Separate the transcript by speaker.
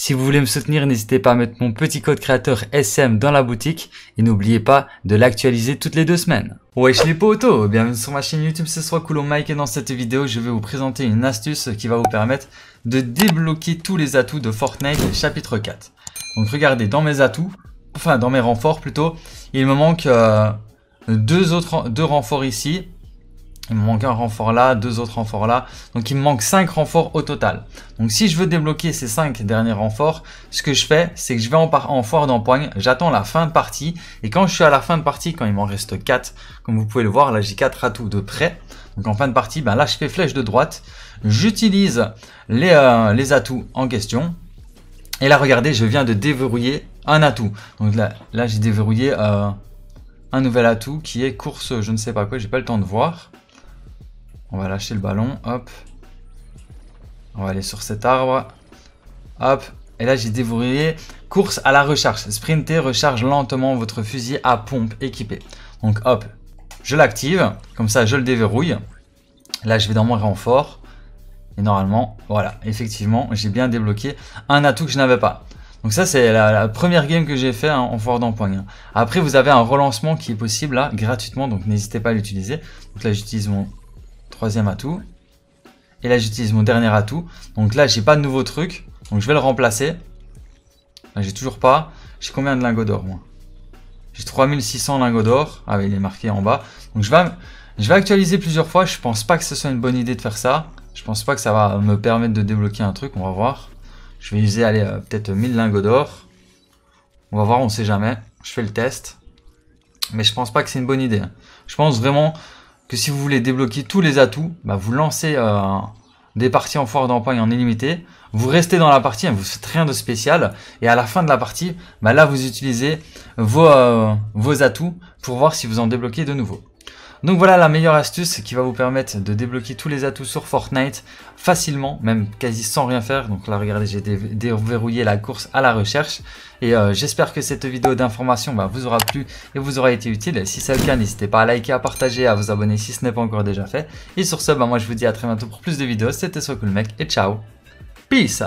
Speaker 1: Si vous voulez me soutenir, n'hésitez pas à mettre mon petit code créateur SM dans la boutique et n'oubliez pas de l'actualiser toutes les deux semaines. Wesh les potos, bienvenue sur ma chaîne YouTube, c'est soit Mike et dans cette vidéo je vais vous présenter une astuce qui va vous permettre de débloquer tous les atouts de Fortnite chapitre 4. Donc regardez, dans mes atouts, enfin dans mes renforts plutôt, il me manque euh, deux, autres, deux renforts ici il me manque un renfort là, deux autres renforts là. Donc il me manque 5 renforts au total. Donc si je veux débloquer ces 5 derniers renforts, ce que je fais, c'est que je vais en, foire d'empoigne, j'attends la fin de partie. Et quand je suis à la fin de partie, quand il m'en reste 4, comme vous pouvez le voir, là j'ai 4 atouts de près. Donc en fin de partie, ben là je fais flèche de droite, j'utilise euh, les, atouts en question. Et là regardez, je viens de déverrouiller un atout. Donc là, là j'ai déverrouillé euh, un nouvel atout qui est course, je ne sais pas quoi, j'ai pas le temps de voir. On va lâcher le ballon, hop. On va aller sur cet arbre. Hop. Et là, j'ai dévoré. Course à la recharge. sprinter recharge lentement votre fusil à pompe équipé. Donc hop, je l'active. Comme ça, je le déverrouille. Là, je vais dans mon renfort. Et normalement, voilà, effectivement, j'ai bien débloqué un atout que je n'avais pas. Donc ça, c'est la, première game que j'ai fait hein, en fort d'empoigne. Après, vous avez un relancement qui est possible là, gratuitement, donc n'hésitez pas à l'utiliser. Donc là, j'utilise mon troisième atout. Et là, j'utilise mon dernier atout. Donc là, j'ai pas de nouveau truc. Donc je vais le remplacer. j'ai toujours pas. J'ai combien de lingots d'or, moi J'ai 3600 lingots d'or. Ah, il est marqué en bas. Donc je vais, je vais actualiser plusieurs fois. Je pense pas que ce soit une bonne idée de faire ça. Je pense pas que ça va me permettre de débloquer un truc. On va voir. Je vais user, allez, euh, peut-être 1000 lingots d'or. On va voir, on sait jamais. Je fais le test. Mais je pense pas que c'est une bonne idée. Je pense vraiment que si vous voulez débloquer tous les atouts, bah, vous lancez euh, des parties en foire et en illimité, vous restez dans la partie, hein, vous ne faites rien de spécial, et à la fin de la partie, bah, là vous utilisez vos, euh, vos atouts pour voir si vous en débloquez de nouveau. Donc voilà la meilleure astuce qui va vous permettre de débloquer tous les atouts sur Fortnite facilement, même quasi sans rien faire. Donc là regardez j'ai déverrouillé la course à la recherche. Et euh, j'espère que cette vidéo d'information bah, vous aura plu et vous aura été utile. Si c'est le cas n'hésitez pas à liker, à partager, à vous abonner si ce n'est pas encore déjà fait. Et sur ce bah, moi je vous dis à très bientôt pour plus de vidéos. C'était mec et ciao Peace